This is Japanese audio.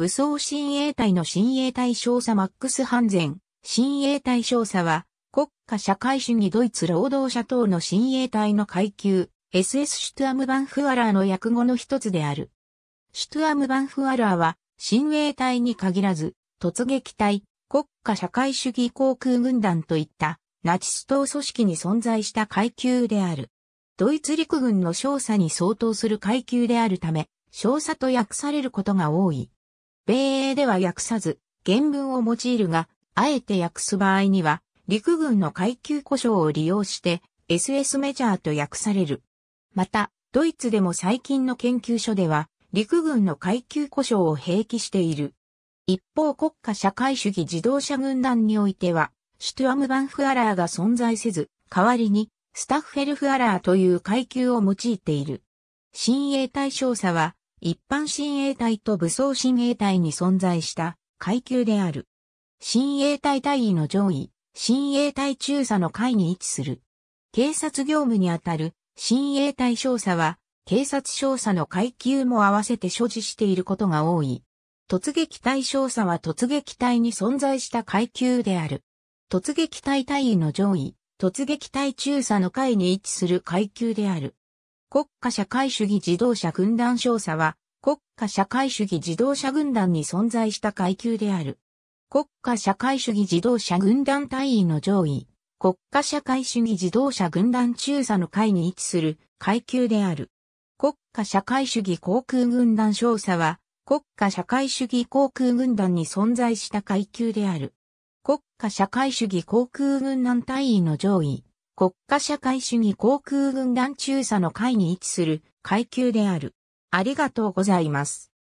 武装親衛隊の親衛隊少佐マックス・ハンゼン、親衛隊少佐は、国家社会主義ドイツ労働者等の親衛隊の階級、SS シュトアムバンフアラーの訳語の一つである。シュトアムバンフアラーは、親衛隊に限らず、突撃隊、国家社会主義航空軍団といった、ナチス党組織に存在した階級である。ドイツ陸軍の少佐に相当する階級であるため、少佐と訳されることが多い。米英では訳さず、原文を用いるが、あえて訳す場合には、陸軍の階級故障を利用して、SS メジャーと訳される。また、ドイツでも最近の研究所では、陸軍の階級故障を併記している。一方国家社会主義自動車軍団においては、シュトゥアムバンフアラーが存在せず、代わりに、スタッフェルフアラーという階級を用いている。新鋭対象者は、一般親衛隊と武装親衛隊に存在した階級である。親衛隊隊員の上位、親衛隊中佐の階に位置する。警察業務にあたる親衛隊少佐は、警察少佐の階級も合わせて所持していることが多い。突撃隊少佐は突撃隊に存在した階級である。突撃隊隊員の上位、突撃隊中佐の階に位置する階級である。国家社会主義自動車軍団少佐は、国家社会主義自動車軍団に存在した階級である。国家社会主義自動車軍団隊員の上位、国家社会主義自動車軍団中佐の会に位置する階級である。国家社会主義航空軍団少佐は、国家社会主義航空軍団に存在した階級である。国家社会主義航空軍団隊員の上位、国家社会主義航空軍団中佐の会に位置する階級である。ありがとうございます。